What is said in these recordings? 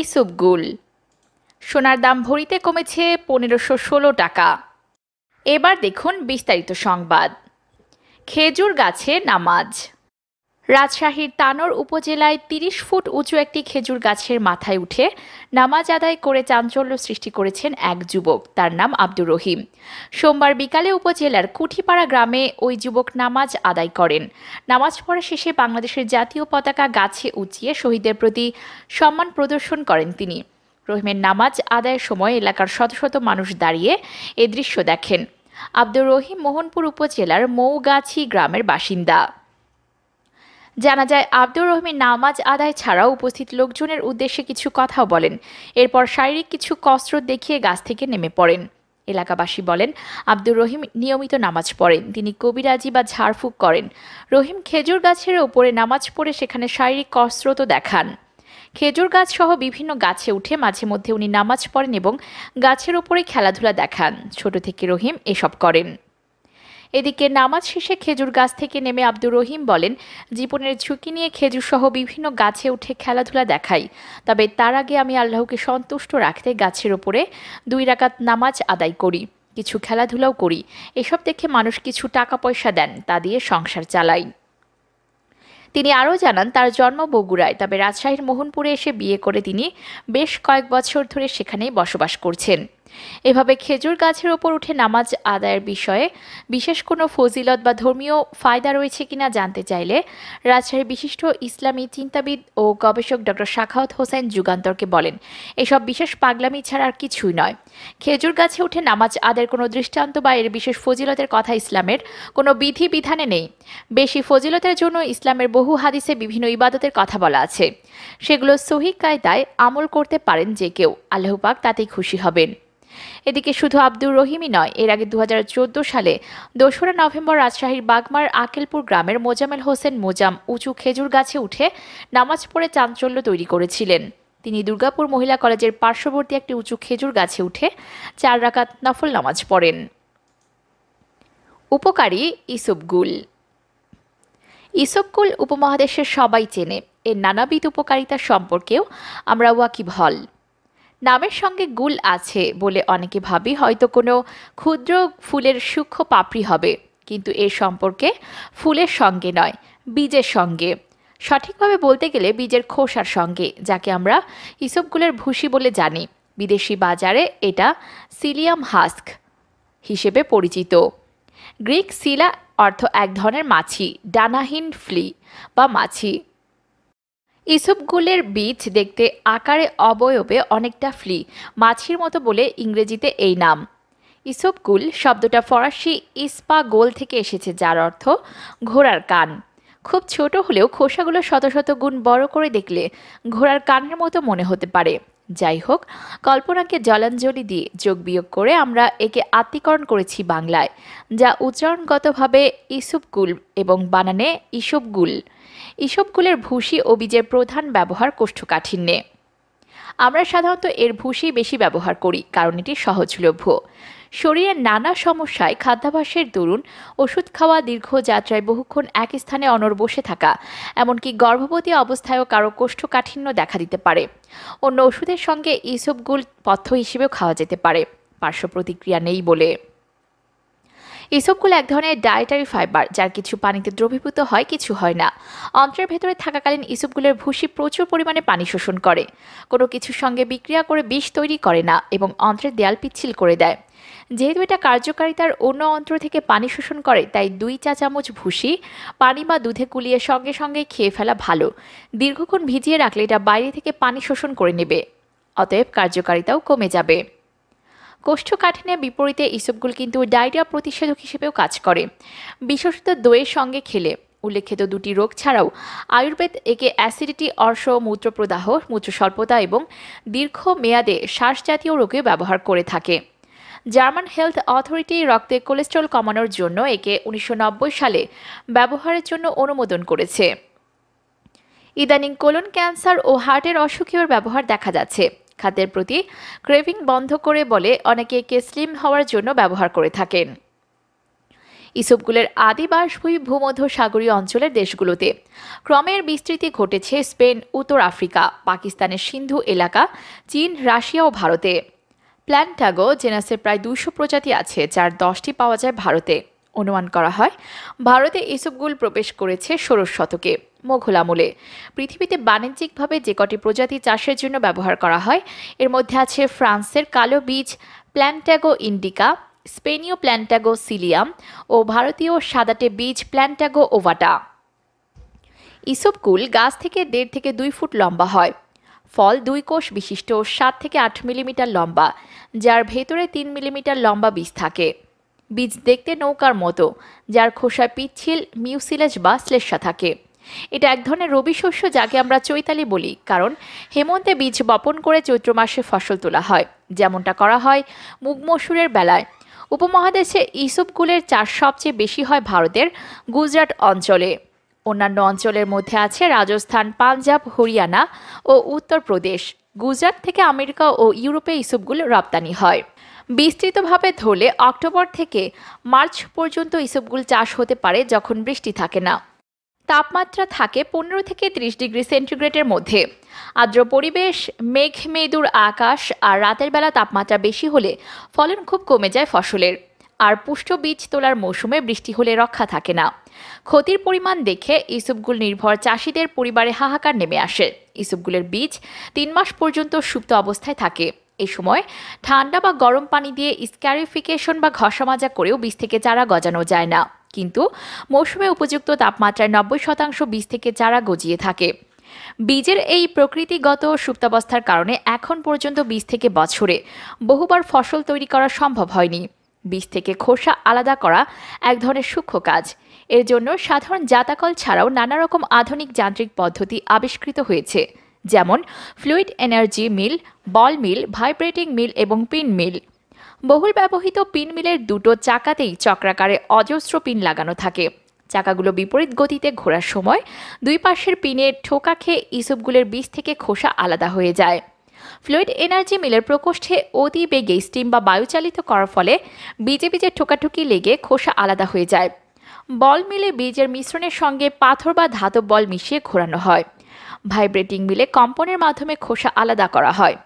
ইসুপ গুল সোনার দাম ভরিতে কমেছে পনেরোশো ষোলো টাকা এবার দেখুন বিস্তারিত সংবাদ খেজুর গাছে নামাজ রাজশাহীর তানোর উপজেলায় ৩০ ফুট উঁচু একটি খেজুর গাছের মাথায় উঠে নামাজ আদায় করে চাঞ্চল্য সৃষ্টি করেছেন এক যুবক তার নাম আব্দুর রহিম সোমবার বিকালে উপজেলার কুঠিপাড়া গ্রামে ওই যুবক নামাজ আদায় করেন নামাজ পড়া শেষে বাংলাদেশের জাতীয় পতাকা গাছে উঁচিয়ে শহীদের প্রতি সম্মান প্রদর্শন করেন তিনি রহিমের নামাজ আদায়ের সময় এলাকার শত শত মানুষ দাঁড়িয়ে এ দৃশ্য দেখেন আব্দুর রহিম মোহনপুর উপজেলার মৌগাছি গ্রামের বাসিন্দা জানা যায় আব্দুর রহমান নামাজ আদায় ছাড়াও উপস্থিত লোকজনের উদ্দেশ্যে কিছু কথাও বলেন এরপর শারীরিক কিছু কসরত দেখিয়ে গাছ থেকে নেমে পড়েন এলাকাবাসী বলেন আব্দুর রহিম নিয়মিত নামাজ পড়েন তিনি কবিরাজি বা ঝাড়ফুঁক করেন রহিম খেজুর গাছের ওপরে নামাজ পড়ে সেখানে শারীরিক কসরতও দেখান খেজুর গাছ সহ বিভিন্ন গাছে উঠে মাঝে মধ্যে উনি নামাজ পড়েন এবং গাছের ওপরে খেলাধুলা দেখান ছোট থেকে রহিম এসব করেন এদিকে নামাজ শেষে খেজুর গাছ থেকে নেমে আব্দুর রহিম বলেন জীবনের ঝুঁকি নিয়ে খেজুরসহ বিভিন্ন গাছে উঠে খেলাধুলা দেখাই তবে তার আগে আমি আল্লাহকে সন্তুষ্ট রাখতে গাছের ওপরে দুই রাকাত নামাজ আদায় করি কিছু খেলাধুলাও করি এসব দেখে মানুষ কিছু টাকা পয়সা দেন তা দিয়ে সংসার চালাই তিনি আরও জানান তার জন্ম বগুড়ায় তবে রাজশাহীর মোহনপুরে এসে বিয়ে করে তিনি বেশ কয়েক বছর ধরে সেখানেই বসবাস করছেন এভাবে খেজুর গাছের ওপর উঠে নামাজ আদায়ের বিষয়ে বিশেষ কোনো ফজিলত বা ধর্মীয় ফায়দা রয়েছে কিনা জানতে চাইলে রাজশাহীর বিশিষ্ট ইসলামী চিন্তাবিদ ও গবেষক ডক্টর শাখাওত হোসেন যুগান্তরকে বলেন এসব বিশেষ পাগলামি ছাড়া আর কিছুই নয় খেজুর গাছে উঠে নামাজ আদায়ের কোনো দৃষ্টান্ত বা এর বিশেষ ফজিলতের কথা ইসলামের কোনো বিধি বিধানে নেই বেশি ফজিলতের জন্য ইসলামের বহু হাদিসে বিভিন্ন ইবাদতের কথা বলা আছে সেগুলো সহি কায়দায় আমল করতে পারেন যে কেউ আল্লাহ পাক তাতেই খুশি হবেন এদিকে শুধু আব্দুর রহিমই নয় এর আগে দু সালে দোসরা নভেম্বর রাজশাহীর বাগমার আকেলপুর গ্রামের মোজামেল হোসেন মোজাম উঁচু খেজুর গাছে উঠে নামাজ পড়ে চাঞ্চল্য তৈরি করেছিলেন তিনি দুর্গাপুর মহিলা কলেজের পার্শ্ববর্তী একটি উঁচু খেজুর গাছে উঠে চার রাকাত নফল নামাজ পড়েন উপকারী ইসবগুল ইসবগুল উপমহাদেশের সবাই চেনে এর নানাবিধ উপকারিতা সম্পর্কেও আমরা ওয়াকিব হল নামের সঙ্গে গুল আছে বলে অনেকে ভাবি হয়তো কোনো ক্ষুদ্র ফুলের সূক্ষ্ম পাপড়ি হবে কিন্তু এর সম্পর্কে ফুলের সঙ্গে নয় বীজের সঙ্গে সঠিকভাবে বলতে গেলে বীজের খোসার সঙ্গে যাকে আমরা ইসবগুলের ভুসি বলে জানি বিদেশি বাজারে এটা সিলিয়াম হাস্ক হিসেবে পরিচিত গ্রিক সিলা অর্থ এক ধরনের মাছি ডানাহীন ফ্লি বা মাছি ইসবগুলের বীজ দেখতে আকারে অবয়বে অনেকটা ফ্লি মাছির মতো বলে ইংরেজিতে এই নাম ইসবগুল শব্দটা ফরাসি ইস্পা গোল থেকে এসেছে যার অর্থ ঘোড়ার কান খুব ছোট হলেও খোসাগুলো শত শত গুণ বড় করে দেখলে ঘোড়ার কানের মতো মনে হতে পারে যাই হোক কল্পনাকে জলাঞ্জলি দিয়ে যোগ বিয়োগ করে আমরা একে আত্মীকরণ করেছি বাংলায় যা উচ্চারণগতভাবে ইসুবগুল এবং বানানে গুল এসব কুলের ভুসি ও বীজের প্রধান ব্যবহার কোষ্ঠকাঠিন্যে আমরা সাধারণত এর ভুসি বেশি ব্যবহার করি কারণ এটি সহজলভ্য শরীরের নানা সমস্যায় খাদ্যাভ্যাসের দরুন ওষুধ খাওয়া দীর্ঘ যাত্রায় বহুক্ষণ এক স্থানে অনর বসে থাকা এমনকি গর্ভবতী অবস্থায়ও কারো কোষ্ঠকাঠিন্য দেখা দিতে পারে অন্য ওষুধের সঙ্গে ইসবগুল পথ্য হিসেবেও খাওয়া যেতে পারে পার্শ্ব প্রতিক্রিয়া নেই বলে ইসবগুলো এক ধরনের ডায়েটারি ফাইবার যার কিছু পানিতে দ্রবীভূত হয় কিছু হয় না অন্ত্রের ভেতরে থাকাকালীন ইসবগুলোর ভুসি প্রচুর পরিমাণে পানি শোষণ করে কোনো কিছুর সঙ্গে বিক্রিয়া করে বিষ তৈরি করে না এবং অন্ত্রের দেয়াল পিচ্ছিল করে দেয় যেহেতু এটা কার্যকারিতার অন্য অন্ত্র থেকে পানি শোষণ করে তাই দুই চা চামচ ভুসি পানি বা দুধে কুলিয়ে সঙ্গে সঙ্গে খেয়ে ফেলা ভালো দীর্ঘক্ষণ ভিজিয়ে রাখলে এটা বাইরে থেকে পানি শোষণ করে নেবে অতএব কার্যকারিতাও কমে যাবে কোষ্ঠকাঠিন্যের বিপরীতে ইসবগুল কিন্তু ডায়রিয়া প্রতিষেধক হিসেবেও কাজ করে বিশেষত দইয়ের সঙ্গে খেলে উল্লেখিত দুটি রোগ ছাড়াও আয়ুর্বেদ একে অ্যাসিডিটি অর্শ মূত্রপ্রদাহ মূত্রস্বল্পতা এবং দীর্ঘ মেয়াদে শ্বাসজাতীয় রোগে ব্যবহার করে থাকে জার্মান হেলথ অথরিটি রক্তে কোলেস্ট্রল কমানোর জন্য একে উনিশশো সালে ব্যবহারের জন্য অনুমোদন করেছে ইদানিং কোলন ক্যান্সার ও হার্টের অসুখীয় ব্যবহার দেখা যাচ্ছে খাদ্যের প্রতি ক্রেভিং বন্ধ করে বলে অনেকে একে স্লিম হওয়ার জন্য ব্যবহার করে থাকেন ইসবগুলের আদি বাসভূমি ভূমধ্য সাগরীয় অঞ্চলের দেশগুলোতে ক্রমের বিস্তৃতি ঘটেছে স্পেন উত্তর আফ্রিকা পাকিস্তানের সিন্ধু এলাকা চীন রাশিয়া ও ভারতে প্ল্যান্টাগো জেনাসের প্রায় দুশো প্রজাতি আছে যার দশটি পাওয়া যায় ভারতে অনুমান করা হয় ভারতে ইসবগুল প্রবেশ করেছে ষোড়শ শতকে মোঘল আমলে পৃথিবীতে বাণিজ্যিকভাবে যে কটি প্রজাতি চাষের জন্য ব্যবহার করা হয় এর মধ্যে আছে ফ্রান্সের কালো বীজ প্ল্যান্ট্যাগো ইন্ডিকা স্পেনীয় প্ল্যান্ট্যাগো সিলিয়াম ও ভারতীয় সাদাটে বীজ প্ল্যান্ট্যাগো ওভাটা ইসবকুল গাছ থেকে দেড় থেকে দুই ফুট লম্বা হয় ফল দুই কোষ বিশিষ্ট সাত থেকে আট মিলিমিটার লম্বা যার ভেতরে তিন মিলিমিটার লম্বা বীজ থাকে বীজ দেখতে নৌকার মতো যার খোসায় পিচ্ছিল মিউসিলেজ বা শ্লেষ্যা থাকে এটা এক ধরনের রবি শস্য যাকে আমরা চৈতালি বলি কারণ হেমন্তে বীজ বপন করে চৈত্র মাসে ফসল তোলা হয় যেমনটা করা হয় মুগ মসুরের বেলায় উপমহাদেশে ইসুপগুলের চাষ সবচেয়ে বেশি হয় ভারতের গুজরাট অঞ্চলে অন্যান্য অঞ্চলের মধ্যে আছে রাজস্থান পাঞ্জাব হরিয়ানা ও উত্তরপ্রদেশ গুজরাট থেকে আমেরিকা ও ইউরোপে ইসুপগুলো রপ্তানি হয় বিস্তৃতভাবে ধরলে অক্টোবর থেকে মার্চ পর্যন্ত ইসবগুল চাষ হতে পারে যখন বৃষ্টি থাকে না তাপমাত্রা থাকে পনেরো থেকে ত্রিশ ডিগ্রি সেন্টিগ্রেডের মধ্যে আর্দ্র পরিবেশ মেঘ মেদুর আকাশ আর রাতের বেলা তাপমাত্রা বেশি হলে ফলন খুব কমে যায় ফসলের আর পুষ্ট বীজ তোলার মৌসুমে বৃষ্টি হলে রক্ষা থাকে না ক্ষতির পরিমাণ দেখে ইসুপগুল নির্ভর চাষিদের পরিবারে হাহাকার নেমে আসে ইসুপগুলের বীজ তিন মাস পর্যন্ত সুপ্ত অবস্থায় থাকে এ সময় ঠান্ডা বা গরম পানি দিয়ে স্ক্যারিফিকেশন বা ঘষামাজা করেও বীজ থেকে চারা গজানো যায় না কিন্তু মৌসুমে উপযুক্ত তাপমাত্রায় নব্বই শতাংশ বীজ থেকে চারা গজিয়ে থাকে বীজের এই প্রকৃতিগত সুপ্তাবস্থার কারণে এখন পর্যন্ত বীজ থেকে বছরে বহুবার ফসল তৈরি করা সম্ভব হয়নি বীজ থেকে খোসা আলাদা করা এক ধরনের সূক্ষ্ম কাজ এর জন্য সাধারণ জাতাকল ছাড়াও নানা রকম আধুনিক যান্ত্রিক পদ্ধতি আবিষ্কৃত হয়েছে যেমন fluid energy mill ball mill vibrating mill এবং পিন মিল বহুল ব্যবহৃত পিন মিলের দুটো চাকাতেই চক্রাকারে অজস্র পিন লাগানো থাকে চাকাগুলো বিপরীত গতিতে ঘোরার সময় দুই পাশের পিনে ঠোকা খেয়ে ইসুপগুলের বীজ থেকে খোসা আলাদা হয়ে যায় ফ্লুইড এনার্জি মিলের প্রকোষ্ঠে অতি বেগে স্টিম বা বায়ুচালিত করার ফলে বীজে বীজে ঠোকাঠুকি লেগে খোসা আলাদা হয়ে যায় বল মিলে বীজের মিশ্রণের সঙ্গে পাথর বা ধাতব বল মিশিয়ে ঘোরানো হয় ভাইব্রেটিং মিলে কম্পনের মাধ্যমে খোসা আলাদা করা হয়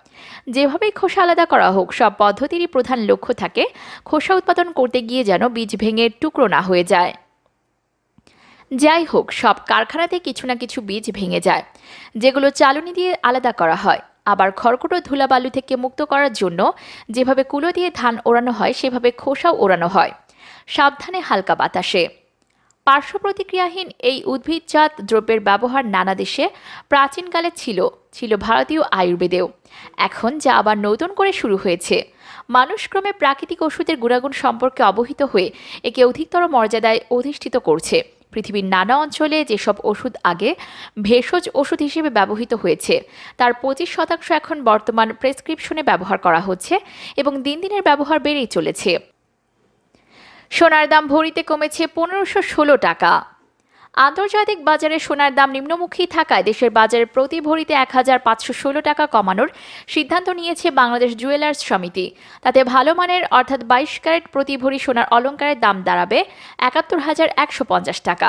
যেভাবেই খোসা আলাদা করা হোক সব পদ্ধতিরই প্রধান লক্ষ্য থাকে খোসা উৎপাদন করতে গিয়ে যেন বীজ ভেঙে টুকরো না হয়ে যায় যাই হোক সব কারখানাতে কিছু না কিছু বীজ ভেঙে যায় যেগুলো চালুনি দিয়ে আলাদা করা হয় আবার খড়কুটো ধুলাবালু থেকে মুক্ত করার জন্য যেভাবে কুলো দিয়ে ধান ওড়ানো হয় সেভাবে খোসাও ওড়ানো হয় সাবধানে হালকা বাতাসে পার্শ্ব প্রতিক্রিয়াহীন এই উদ্ভিদজাত দ্রব্যের ব্যবহার নানা দেশে প্রাচীনকালে ছিল ছিল ভারতীয় আয়ুর্বেদেও এখন যা আবার নতুন করে শুরু হয়েছে মানুষ ক্রমে প্রাকৃতিক ওষুধের গুণাগুণ সম্পর্কে অবহিত হয়ে একে অধিকতর মর্যাদায় অধিষ্ঠিত করছে পৃথিবীর নানা অঞ্চলে যেসব ওষুধ আগে ভেষজ ওষুধ হিসেবে ব্যবহৃত হয়েছে তার পঁচিশ শতাংশ এখন বর্তমান প্রেসক্রিপশনে ব্যবহার করা হচ্ছে এবং দিন দিনের ব্যবহার বেড়েই চলেছে সোনার দাম ভরিতে কমেছে পনেরোশো ষোলো টাকা আন্তর্জাতিক বাজারে সোনার দাম নিম্নমুখী থাকায় দেশের বাজারে প্রতি ভরিতে এক হাজার পাঁচশো ষোলো টাকা কমানোর সিদ্ধান্ত নিয়েছে বাংলাদেশ জুয়েলার্স সমিতি তাতে ভালো মানের অর্থাৎ বাইশ ক্যারেট প্রতি ভরি সোনার অলঙ্কারের দাম দাঁড়াবে একাত্তর হাজার একশো পঞ্চাশ টাকা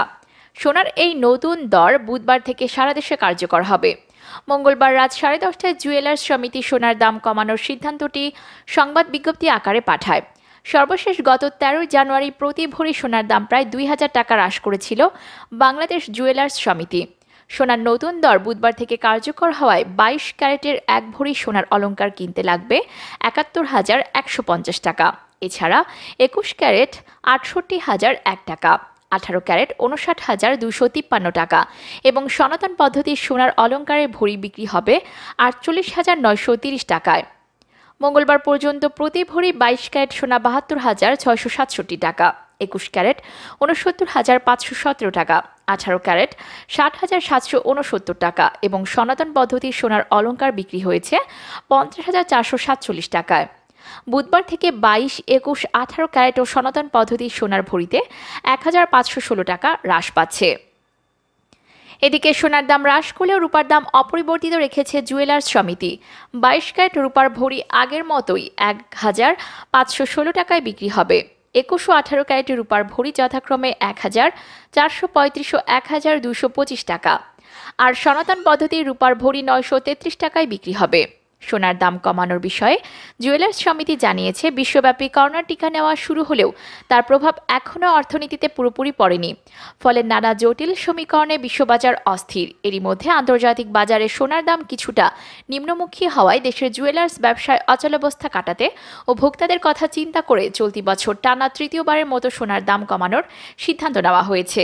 সোনার এই নতুন দর বুধবার থেকে সারা দেশে কার্যকর হবে মঙ্গলবার রাত সাড়ে দশটায় জুয়েলার্স সমিতি সোনার দাম কমানোর সিদ্ধান্তটি সংবাদ বিজ্ঞপ্তি আকারে পাঠায় সর্বশেষ গত তেরোই জানুয়ারি প্রতি ভরি সোনার দাম প্রায় দুই হাজার টাকা হ্রাস করেছিল বাংলাদেশ জুয়েলার্স সমিতি সোনার নতুন দর বুধবার থেকে কার্যকর হওয়ায় বাইশ ক্যারেটের এক ভরি সোনার অলঙ্কার কিনতে লাগবে একাত্তর হাজার একশো পঞ্চাশ টাকা এছাড়া একুশ ক্যারেট আটষট্টি হাজার এক টাকা আঠারো ক্যারেট উনষাট হাজার দুশো তিপ্পান্ন টাকা এবং সনাতন পদ্ধতির সোনার অলঙ্কারের ভরি বিক্রি হবে আটচল্লিশ হাজার নয়শো তিরিশ টাকায় মঙ্গলবার পর্যন্ত প্রতি ভরি বাইশ ক্যারেট সোনা বাহাত্তর হাজার ছয়শো সাতষট্টি টাকা একুশ ক্যারেট উনসত্তর হাজার পাঁচশো সতেরো টাকা আঠারো ক্যারেট ষাট হাজার সাতশো উনসত্তর টাকা এবং সনাতন পদ্ধতির সোনার অলঙ্কার বিক্রি হয়েছে পঞ্চাশ হাজার চারশো সাতচল্লিশ টাকায় বুধবার থেকে বাইশ একুশ আঠারো ক্যারেট ও সনাতন পদ্ধতির সোনার ভরিতে এক হাজার পাঁচশো ষোলো টাকা হ্রাস পাচ্ছে এদিকে সোনার দাম হ্রাস করলেও রূপার দাম অপরিবর্তিত রেখেছে জুয়েলার্স সমিতি বাইশ ক্যারেট রূপার ভরি আগের মতোই এক হাজার পাঁচশো ষোলো টাকায় বিক্রি হবে একুশো আঠারো ক্যারেট রূপার ভরি যথাক্রমে এক হাজার চারশো পঁয়ত্রিশশো এক হাজার দুশো পঁচিশ টাকা আর সনাতন পদ্ধতির রূপার ভরি নয়শো তেত্রিশ টাকায় বিক্রি হবে সোনার দাম কমানোর বিষয়ে জুয়েলার্স সমিতি জানিয়েছে বিশ্বব্যাপী করোনার টিকা নেওয়া শুরু হলেও তার প্রভাব এখনও অর্থনীতিতে পুরোপুরি পড়েনি ফলে নানা জটিল সমীকরণে বিশ্ববাজার অস্থির এরই মধ্যে আন্তর্জাতিক বাজারে সোনার দাম কিছুটা নিম্নমুখী হওয়ায় দেশের জুয়েলার্স ব্যবসায় অচলাবস্থা কাটাতে ও ভোক্তাদের কথা চিন্তা করে চলতি বছর টানা তৃতীয়বারের মতো সোনার দাম কমানোর সিদ্ধান্ত নেওয়া হয়েছে